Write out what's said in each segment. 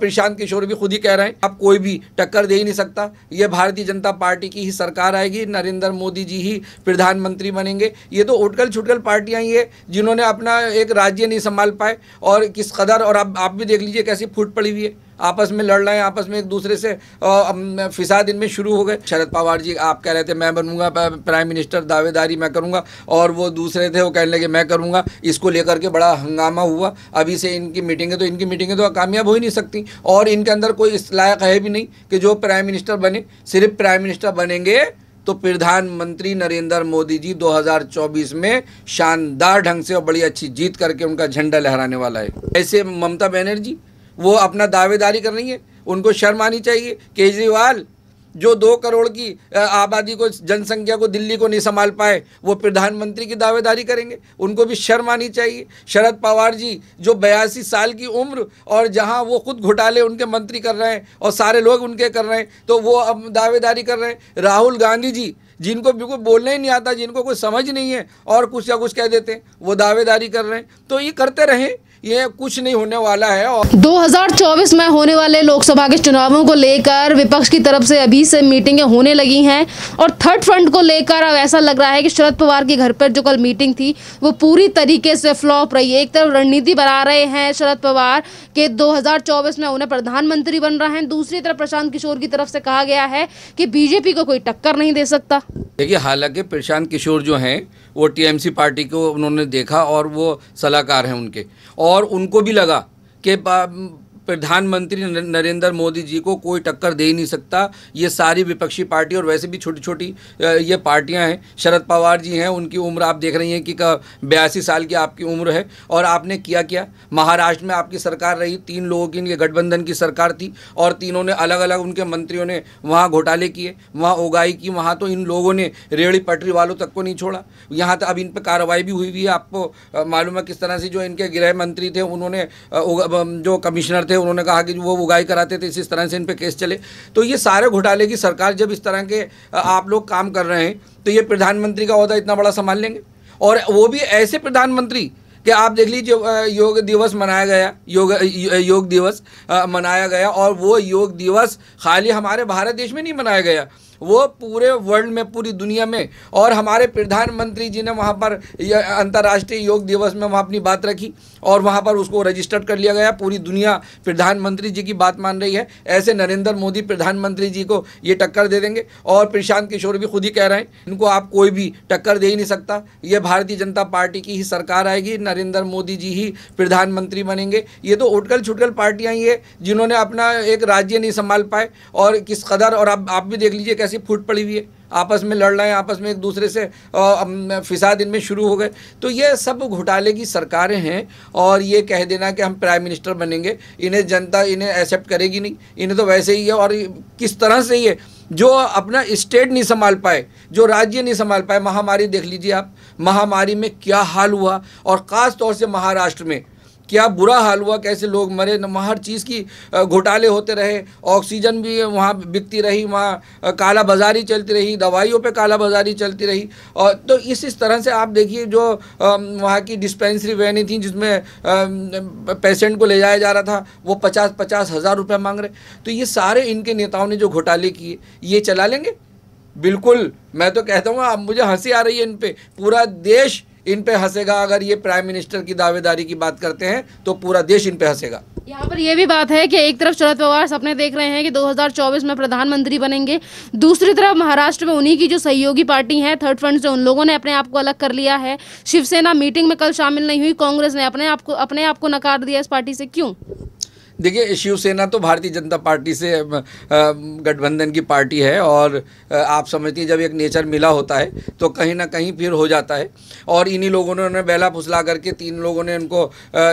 प्रशांत किशोर भी खुद ही कह रहे हैं आप कोई भी टक्कर दे ही नहीं सकता ये भारतीय जनता पार्टी की ही सरकार आएगी नरेंद्र मोदी जी ही प्रधानमंत्री बनेंगे ये तो उटकल छुटकल पार्टियां ही है जिन्होंने अपना एक राज्य नहीं संभाल पाए और किस कदर और आप, आप भी देख लीजिए कैसी फूट पड़ी हुई है आपस में लड़ रहे हैं आपस में एक दूसरे से फिसाद इनमें शुरू हो गए शरद पवार जी आप कह रहे थे मैं बनूंगा प्राइम मिनिस्टर दावेदारी मैं करूंगा और वो दूसरे थे वो कहने लगे मैं करूंगा इसको लेकर के बड़ा हंगामा हुआ अभी से इनकी मीटिंगें तो इनकी मीटिंगें तो कामयाब हो ही नहीं सकती और इनके अंदर कोई इस लायक है भी नहीं कि जो प्राइम मिनिस्टर बने सिर्फ प्राइम मिनिस्टर बनेंगे तो प्रधानमंत्री नरेंद्र मोदी जी 2024 में शानदार ढंग से और बड़ी अच्छी जीत करके उनका झंडा लहराने वाला है ऐसे ममता बनर्जी वो अपना दावेदारी कर रही है उनको शर्म आनी चाहिए केजरीवाल जो दो करोड़ की आबादी को जनसंख्या को दिल्ली को नहीं संभाल पाए वो प्रधानमंत्री की दावेदारी करेंगे उनको भी शर्म आनी चाहिए शरद पवार जी जो बयासी साल की उम्र और जहां वो खुद घोटाले उनके मंत्री कर रहे हैं और सारे लोग उनके कर रहे हैं तो वो अब दावेदारी कर रहे हैं राहुल गांधी जी जिनको बिल्कुल बोलने ही नहीं आता जिनको कोई समझ नहीं है और कुछ या कुछ कह देते हैं वो दावेदारी कर रहे हैं तो ये करते रहें ये कुछ नहीं होने वाला है और 2024 में होने वाले लोकसभा के चुनावों को लेकर विपक्ष की तरफ से अभी से मीटिंगें होने लगी हैं और थर्ड फ्रंट को लेकर अब ऐसा लग रहा है कि शरद पवार के घर पर जो कल मीटिंग थी वो पूरी तरीके से फ्लॉप रही है एक तरफ रणनीति बना रहे हैं शरद पवार के 2024 में उन्हें प्रधानमंत्री बन रहे हैं दूसरी तरफ प्रशांत किशोर की तरफ से कहा गया है कि बीजेपी को कोई टक्कर नहीं दे सकता देखिए हालांकि प्रशांत किशोर जो है वो टीएमसी पार्टी को उन्होंने देखा और वो सलाहकार हैं उनके और उनको भी लगा कि प्रधानमंत्री नरेंद्र मोदी जी को कोई टक्कर दे ही नहीं सकता ये सारी विपक्षी पार्टी और वैसे भी छोटी छोटी ये पार्टियां हैं शरद पवार जी हैं उनकी उम्र आप देख रही हैं कि बयासी साल की आपकी उम्र है और आपने किया क्या महाराष्ट्र में आपकी सरकार रही तीन लोगों की गठबंधन की सरकार थी और तीनों ने अलग अलग उनके मंत्रियों ने वहाँ घोटाले किए वहाँ उगाई की वहाँ तो इन लोगों ने रेड़ी पटरी वालों तक को नहीं छोड़ा यहाँ तक तो अब इन पर कार्रवाई भी हुई हुई है आपको मालूम है किस तरह से जो इनके गृह मंत्री थे उन्होंने जो कमिश्नर थे उन्होंने कहा कि वो उगाई कराते थे इस तरह से इन पर केस चले तो ये सारे घोटाले की सरकार जब इस तरह के आप लोग काम कर रहे हैं तो ये प्रधानमंत्री का अहदा इतना बड़ा संभाल लेंगे और वो भी ऐसे प्रधानमंत्री कि आप देख लीजिए योग दिवस मनाया गया योग योग दिवस मनाया गया और वो योग दिवस खाली हमारे भारत देश में नहीं मनाया गया वो पूरे वर्ल्ड में पूरी दुनिया में और हमारे प्रधानमंत्री जी ने वहाँ पर अंतर्राष्ट्रीय योग दिवस में वहाँ अपनी बात रखी और वहाँ पर उसको रजिस्टर्ड कर लिया गया पूरी दुनिया प्रधानमंत्री जी की बात मान रही है ऐसे नरेंद्र मोदी प्रधानमंत्री जी को ये टक्कर दे देंगे और प्रशांत किशोर भी खुद ही कह रहे हैं इनको आप कोई भी टक्कर दे ही नहीं सकता ये भारतीय जनता पार्टी की ही सरकार आएगी नरेंद्र मोदी जी ही प्रधानमंत्री बनेंगे ये तो उटकल छुटकल पार्टियाँ ही है जिन्होंने अपना एक राज्य नहीं संभाल पाए और किस कदर और आप, आप भी देख लीजिए कैसे ऐसी फूट पड़ी हुई है आपस में लड़ रहे हैं आपस में एक दूसरे से फिसाद इनमें शुरू हो गए तो ये सब घोटाले की सरकारें हैं और ये कह देना कि हम प्राइम मिनिस्टर बनेंगे इन्हें जनता इन्हें एक्सेप्ट करेगी नहीं इन्हें तो वैसे ही है और किस तरह से ये जो अपना स्टेट नहीं संभाल पाए जो राज्य नहीं संभाल पाए महामारी देख लीजिए आप महामारी में क्या हाल हुआ और ख़ास तौर से महाराष्ट्र में क्या बुरा हाल हुआ कैसे लोग मरे वहाँ हर चीज़ की घोटाले होते रहे ऑक्सीजन भी वहाँ बिकती रही वहाँ काला बाजारी चलती रही दवाइयों पे काला बाजारी चलती रही और तो इस इस तरह से आप देखिए जो वहाँ की डिस्पेंसरी वैनी थी जिसमें पेशेंट को ले जाया जा रहा था वो पचास पचास हज़ार रुपये मांग रहे तो ये सारे इनके नेताओं ने जो घोटाले किए ये चला लेंगे बिल्कुल मैं तो कहता हूँ अब मुझे हंसी आ रही है इन पर पूरा देश इन पे हंसेगा अगर ये प्राइम मिनिस्टर की दावेदारी की बात करते हैं तो पूरा देश इन पे हंसेगा यहाँ पर यह भी बात है कि एक तरफ शरद पवार सपने देख रहे हैं कि 2024 में प्रधानमंत्री बनेंगे दूसरी तरफ महाराष्ट्र में उन्हीं की जो सहयोगी पार्टी है थर्ड फ्रंट से उन लोगों ने अपने आप को अलग कर लिया है शिवसेना मीटिंग में कल शामिल नहीं हुई कांग्रेस ने अपने आप को अपने आप को नकार दिया इस पार्टी से क्यों देखिए शिवसेना तो भारतीय जनता पार्टी से गठबंधन की पार्टी है और आप समझती हैं जब एक नेचर मिला होता है तो कहीं ना कहीं फिर हो जाता है और इन्हीं लोगों ने उन्हें बेला फुसला करके तीन लोगों ने उनको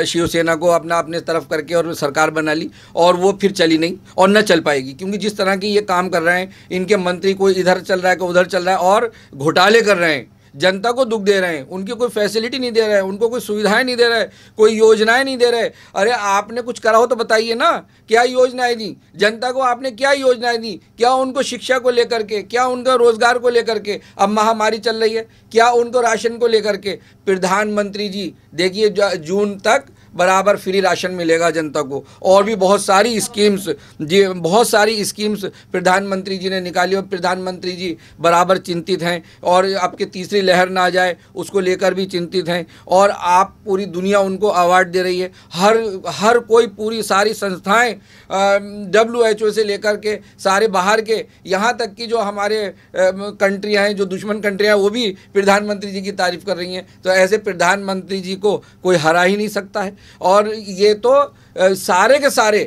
शिवसेना को अपना अपने तरफ करके और सरकार बना ली और वो फिर चली नहीं और न चल पाएगी क्योंकि जिस तरह की ये काम कर रहे हैं इनके मंत्री कोई इधर चल रहा है कोई उधर चल रहा है और घोटाले कर रहे हैं जनता को दुख दे रहे हैं उनकी कोई फैसिलिटी नहीं दे रहे हैं उनको कोई सुविधाएं नहीं दे रहे कोई योजनाएं नहीं दे रहे अरे आपने कुछ करा हो तो बताइए ना क्या योजनाएं दी जनता को आपने क्या योजनाएं दी क्या उनको शिक्षा को लेकर के क्या उनका रोजगार को लेकर के अब महामारी चल रही है क्या उनको राशन को लेकर के प्रधानमंत्री जी देखिए जून तक बराबर फ्री राशन मिलेगा जनता को और भी बहुत सारी स्कीम्स जी बहुत सारी स्कीम्स प्रधानमंत्री जी ने निकाली और प्रधानमंत्री जी बराबर चिंतित हैं और आपके तीसरी लहर ना जाए उसको लेकर भी चिंतित हैं और आप पूरी दुनिया उनको अवार्ड दे रही है हर हर कोई पूरी सारी संस्थाएँ डब्ल्यू एच ओ से लेकर के सारे बाहर के यहाँ तक कि जो हमारे कंट्रियाँ हैं जो दुश्मन कंट्रियाँ वो भी प्रधानमंत्री जी की तारीफ़ कर रही हैं तो ऐसे प्रधानमंत्री जी को कोई हरा ही नहीं सकता है और ये तो सारे के सारे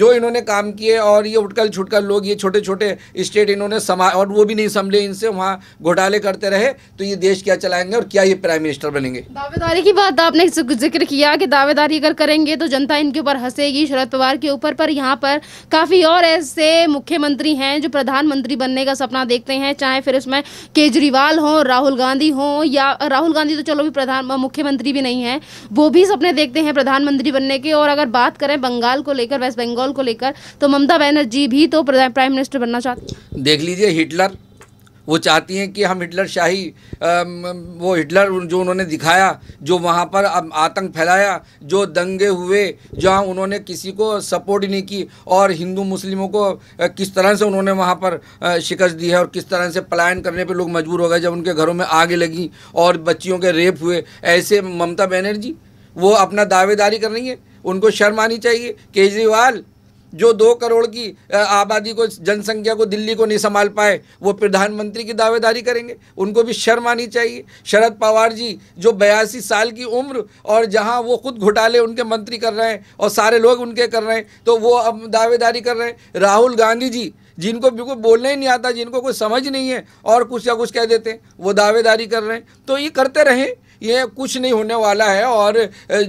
जो इन्होंने काम किए और ये उठकल छुटकल लोग ये छोटे छोटे स्टेट इन्होंने समा और वो भी नहीं संभले इनसे वहाँ घोटाले करते रहे तो ये देश क्या चलाएंगे और क्या ये प्राइम मिनिस्टर बनेंगे दावेदारी की बात आपने जिक्र किया कि दावेदारी अगर करेंगे तो जनता इनके ऊपर हंसेगी शरद पवार के ऊपर पर यहाँ पर काफ़ी और ऐसे मुख्यमंत्री हैं जो प्रधानमंत्री बनने का सपना देखते हैं चाहे फिर उसमें केजरीवाल हों राहुल गांधी हों या राहुल गांधी तो चलो भी प्रधान मुख्यमंत्री भी नहीं है वो भी सपने देखते हैं प्रधानमंत्री बनने के और अगर बात करें बंगाल को लेकर वेस्ट बंगाल बंगाल को लेकर तो ममता बनर्जी भी तो प्राइम मिनिस्टर बनना चाहती देख लीजिए हिटलर वो चाहती हैं कि हम हिटलर शाही वो हिटलर जो उन्होंने दिखाया जो वहाँ पर आतंक फैलाया जो दंगे हुए जहाँ उन्होंने किसी को सपोर्ट नहीं की और हिंदू मुस्लिमों को किस तरह से उन्होंने वहाँ पर शिकस्त दी है और किस तरह से पलायन करने पे लोग मजबूर हो गए जब उनके घरों में आगे लगी और बच्चियों के रेप हुए ऐसे ममता बनर्जी वो अपना दावेदारी कर रही है उनको शर्म आनी चाहिए केजरीवाल जो दो करोड़ की आबादी को जनसंख्या को दिल्ली को नहीं संभाल पाए वो प्रधानमंत्री की दावेदारी करेंगे उनको भी शर्म आनी चाहिए शरद पवार जी जो बयासी साल की उम्र और जहाँ वो खुद घोटाले उनके मंत्री कर रहे हैं और सारे लोग उनके कर रहे हैं तो वो अब दावेदारी कर रहे हैं राहुल गांधी जी जिनको बिल्कुल बोलने ही नहीं आता जिनको कोई समझ नहीं है और कुछ या कुछ कह देते हैं वो दावेदारी कर रहे हैं तो ये करते रहें ये कुछ नहीं होने वाला है और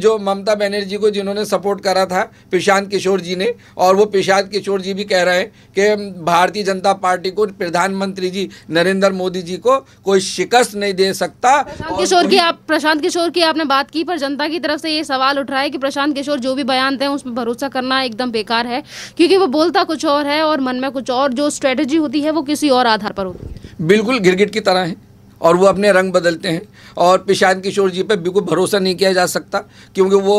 जो ममता बनर्जी को जिन्होंने सपोर्ट करा था प्रशांत किशोर जी ने और वो प्रशांत किशोर जी भी कह रहे हैं कि भारतीय जनता पार्टी को प्रधानमंत्री जी नरेंद्र मोदी जी को कोई शिकस्त नहीं दे सकता किशोर की आप प्रशांत किशोर की आपने बात की पर जनता की तरफ से ये सवाल उठ रहा है कि प्रशांत किशोर जो भी बयान दें उसमें भरोसा करना एकदम बेकार है क्योंकि वो बोलता कुछ और है और मन में कुछ और जो स्ट्रेटेजी होती है वो किसी और आधार पर होती है बिल्कुल गिरगिट की तरह है और वो अपने रंग बदलते हैं और पिशान किशोर जी पर बिल्कुल भरोसा नहीं किया जा सकता क्योंकि वो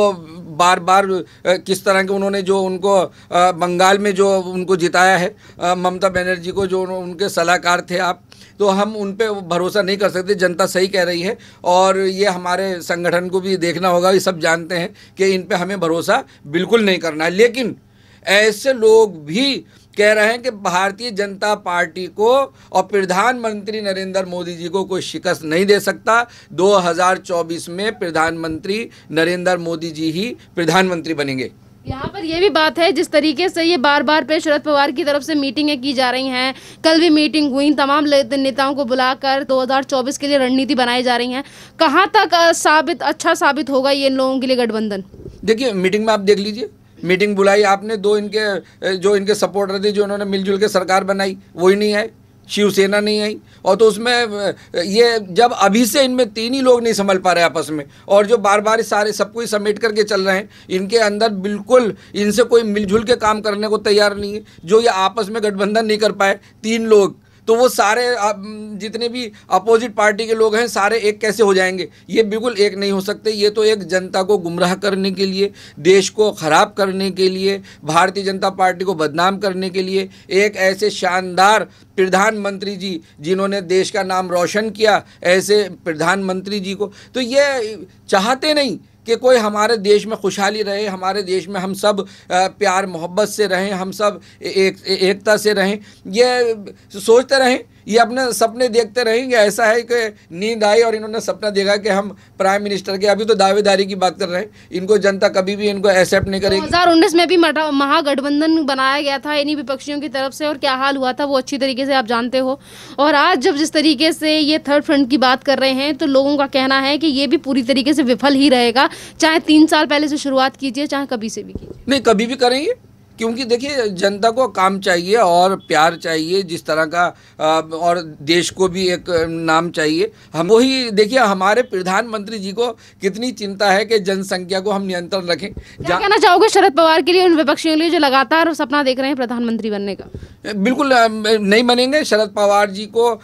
बार बार किस तरह के उन्होंने जो उनको बंगाल में जो उनको जिताया है ममता बनर्जी को जो उनके सलाहकार थे आप तो हम उन पर भरोसा नहीं कर सकते जनता सही कह रही है और ये हमारे संगठन को भी देखना होगा ये सब जानते हैं कि इन पर हमें भरोसा बिल्कुल नहीं करना है लेकिन ऐसे लोग भी कह रहे हैं कि भारतीय जनता पार्टी को और प्रधानमंत्री नरेंद्र मोदी जी को कोई शिकस्त नहीं दे सकता 2024 में प्रधानमंत्री नरेंद्र मोदी जी ही प्रधानमंत्री बनेंगे यहाँ पर यह भी बात है जिस तरीके से ये बार बार पे शरद पवार की तरफ से मीटिंगें की जा रही हैं कल भी मीटिंग हुई तमाम नेताओं को बुलाकर 2024 के लिए रणनीति बनाई जा रही है कहाँ तक साबित अच्छा साबित होगा ये इन लोगों के लिए गठबंधन देखिए मीटिंग में आप देख लीजिए मीटिंग बुलाई आपने दो इनके जो इनके सपोर्टर थे जो इन्होंने मिलजुल के सरकार बनाई वो ही नहीं आए शिवसेना नहीं आई और तो उसमें ये जब अभी से इनमें तीन ही लोग नहीं संभल पा रहे आपस में और जो बार बार सारे सबको ही समेट करके चल रहे हैं इनके अंदर बिल्कुल इनसे कोई मिलजुल के काम करने को तैयार नहीं है जो ये आपस में गठबंधन नहीं कर पाए तीन लोग तो वो सारे जितने भी अपोजिट पार्टी के लोग हैं सारे एक कैसे हो जाएंगे ये बिल्कुल एक नहीं हो सकते ये तो एक जनता को गुमराह करने के लिए देश को ख़राब करने के लिए भारतीय जनता पार्टी को बदनाम करने के लिए एक ऐसे शानदार प्रधानमंत्री जी जिन्होंने देश का नाम रोशन किया ऐसे प्रधानमंत्री जी को तो ये चाहते नहीं कि कोई हमारे देश में खुशहाली रहे हमारे देश में हम सब प्यार मोहब्बत से रहें हम सब एक एकता से रहें यह सोचते रहें ये अपने सपने देखते रहेंगे ऐसा है कि नींद आई और इन्होंने सपना देखा कि हम प्राइम मिनिस्टर के अभी तो दावेदारी की बात कर रहे हैं इनको जनता कभी भी इनको एक्सेप्ट नहीं करेगी उन्नीस में भी महागठबंधन बनाया गया था इन्हीं विपक्षियों की तरफ से और क्या हाल हुआ था वो अच्छी तरीके से आप जानते हो और आज जब जिस तरीके से ये थर्ड फ्रंट की बात कर रहे हैं तो लोगों का कहना है कि ये भी पूरी तरीके से विफल ही रहेगा चाहे तीन साल पहले से शुरुआत कीजिए चाहे कभी से भी कीजिए नहीं कभी भी करेंगे क्योंकि देखिए जनता को काम चाहिए और प्यार चाहिए जिस तरह का और देश को भी एक नाम चाहिए हम वही देखिए हमारे प्रधानमंत्री जी को कितनी चिंता है कि जनसंख्या को हम नियंत्रण रखें क्या कहना चाहोगे शरद पवार के लिए उन विपक्षियों के लिए जो लगातार सपना देख रहे हैं प्रधानमंत्री बनने का बिल्कुल नहीं बनेंगे शरद पवार जी को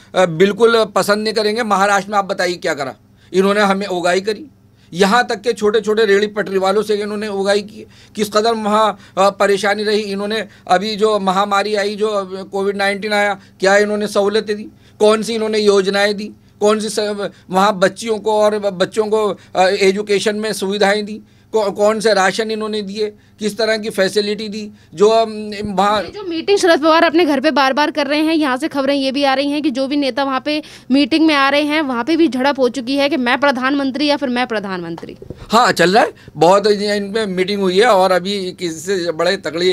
बिल्कुल पसंद नहीं करेंगे महाराष्ट्र में आप बताइए क्या करा इन्होंने हमें उगाई करी यहाँ तक के छोटे छोटे रेड़ी पटरी वालों से इन्होंने उगाई की किस कदर वहाँ परेशानी रही इन्होंने अभी जो महामारी आई जो कोविड नाइन्टीन आया क्या इन्होंने सहूलतें दी कौन सी इन्होंने योजनाएँ दी कौन सी वहाँ बच्चियों को और बच्चों को एजुकेशन में सुविधाएँ दी कौन से राशन इन्होंने दिए किस तरह की फैसिलिटी दी जो बाहर जो मीटिंग शरद पवार अपने घर पे बार बार कर रहे हैं यहाँ से खबरें ये भी आ रही हैं कि जो भी नेता वहाँ पे मीटिंग में आ रहे हैं वहाँ पे भी झड़प हो चुकी है कि मैं प्रधानमंत्री या फिर मैं प्रधानमंत्री हाँ चल रहा है बहुत इनमें मीटिंग हुई है और अभी किसी से बड़े तकड़ी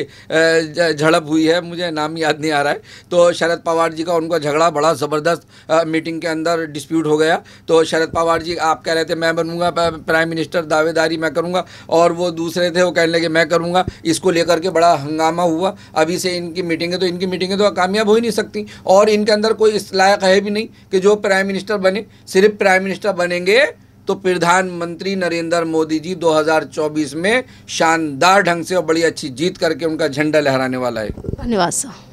झड़प हुई है मुझे नाम याद नहीं आ रहा है तो शरद पवार जी का उनका झगड़ा बड़ा ज़बरदस्त मीटिंग के अंदर डिस्प्यूट हो गया तो शरद पवार जी आप कह रहे थे मैं बनूंगा प्राइम मिनिस्टर दावेदारी मैं करूँगा और वो दूसरे थे वो कहने लगे मैं करूँगा इसको लेकर के बड़ा हंगामा हुआ अभी से इनकी मीटिंग है तो इनकी मीटिंग है तो कामयाब हो ही नहीं सकती और इनके अंदर कोई इस लायक है भी नहीं कि जो प्राइम मिनिस्टर बने सिर्फ प्राइम मिनिस्टर बनेंगे तो प्रधानमंत्री नरेंद्र मोदी जी 2024 में शानदार ढंग से और बड़ी अच्छी जीत करके उनका झंडा लहराने वाला है धन्यवाद सर